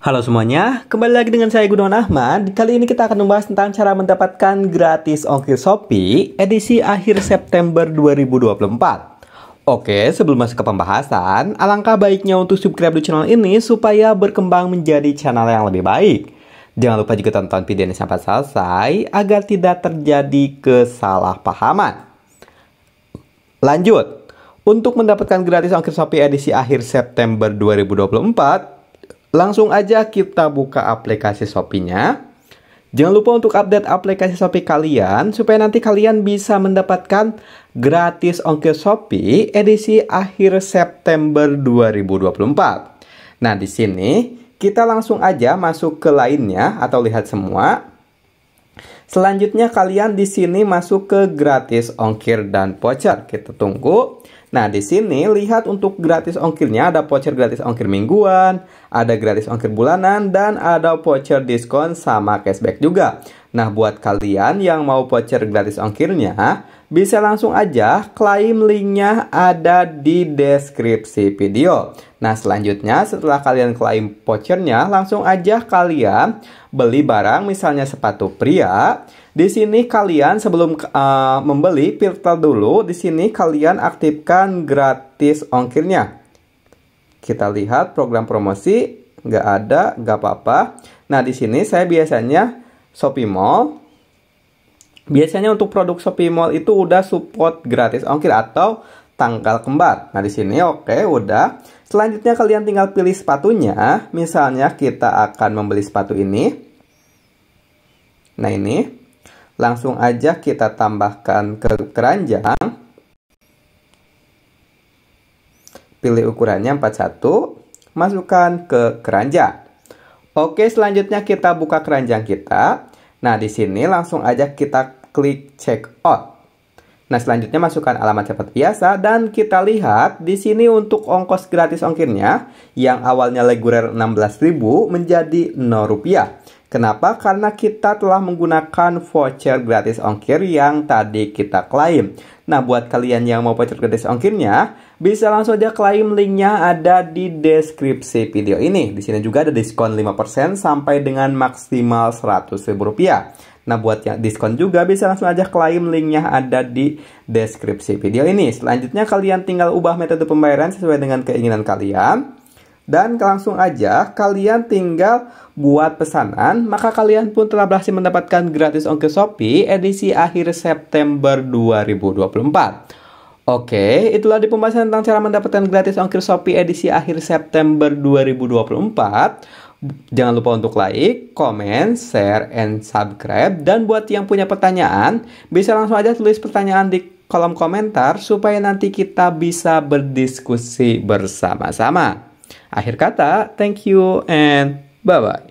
Halo semuanya, kembali lagi dengan saya Gunawan Ahmad. Kali ini kita akan membahas tentang cara mendapatkan gratis ongkir Shopee edisi akhir September 2024. Oke, sebelum masuk ke pembahasan, alangkah baiknya untuk subscribe di channel ini supaya berkembang menjadi channel yang lebih baik. Jangan lupa juga tonton video ini sampai selesai agar tidak terjadi kesalahpahaman. Lanjut, untuk mendapatkan gratis ongkir Shopee edisi akhir September 2024, Langsung aja kita buka aplikasi Shopee-nya. Jangan lupa untuk update aplikasi Shopee kalian supaya nanti kalian bisa mendapatkan gratis ongkir Shopee edisi akhir September 2024. Nah, di sini kita langsung aja masuk ke lainnya atau lihat semua. Selanjutnya kalian di sini masuk ke gratis ongkir dan voucher. Kita tunggu. Nah, di sini lihat untuk gratis ongkirnya ada voucher gratis ongkir mingguan, ada gratis ongkir bulanan dan ada voucher diskon sama cashback juga. Nah, buat kalian yang mau voucher gratis ongkirnya, bisa langsung aja klaim linknya ada di deskripsi video. Nah selanjutnya setelah kalian klaim vouchernya langsung aja kalian beli barang misalnya sepatu pria. Di sini kalian sebelum uh, membeli filter dulu di sini kalian aktifkan gratis ongkirnya. Kita lihat program promosi nggak ada nggak apa-apa. Nah di sini saya biasanya Shopee Mall Biasanya untuk produk Shopee Mall itu udah support gratis ongkir atau tanggal kembar. Nah, di sini oke, okay, udah. Selanjutnya kalian tinggal pilih sepatunya. Misalnya kita akan membeli sepatu ini. Nah, ini. Langsung aja kita tambahkan ke keranjang. Pilih ukurannya 41. Masukkan ke keranjang. Oke, selanjutnya kita buka keranjang kita. Nah, di sini langsung aja kita klik check out. Nah, selanjutnya masukkan alamat cepat biasa dan kita lihat di sini untuk ongkos gratis ongkirnya yang awalnya reguler 16.000 menjadi 0 rupiah. Kenapa? Karena kita telah menggunakan voucher gratis ongkir yang tadi kita klaim. Nah, buat kalian yang mau voucher gratis ongkirnya, bisa langsung aja klaim linknya ada di deskripsi video ini. Di sini juga ada diskon 5% sampai dengan maksimal Rp100.000. Nah, buat yang diskon juga bisa langsung aja klaim linknya ada di deskripsi video ini. Selanjutnya, kalian tinggal ubah metode pembayaran sesuai dengan keinginan kalian dan langsung aja kalian tinggal buat pesanan, maka kalian pun telah berhasil mendapatkan gratis ongkir Shopee edisi akhir September 2024. Oke, itulah di pembahasan tentang cara mendapatkan gratis ongkir Shopee edisi akhir September 2024. Jangan lupa untuk like, comment, share, and subscribe. Dan buat yang punya pertanyaan, bisa langsung aja tulis pertanyaan di kolom komentar supaya nanti kita bisa berdiskusi bersama-sama. Akhir kata, thank you and bye-bye.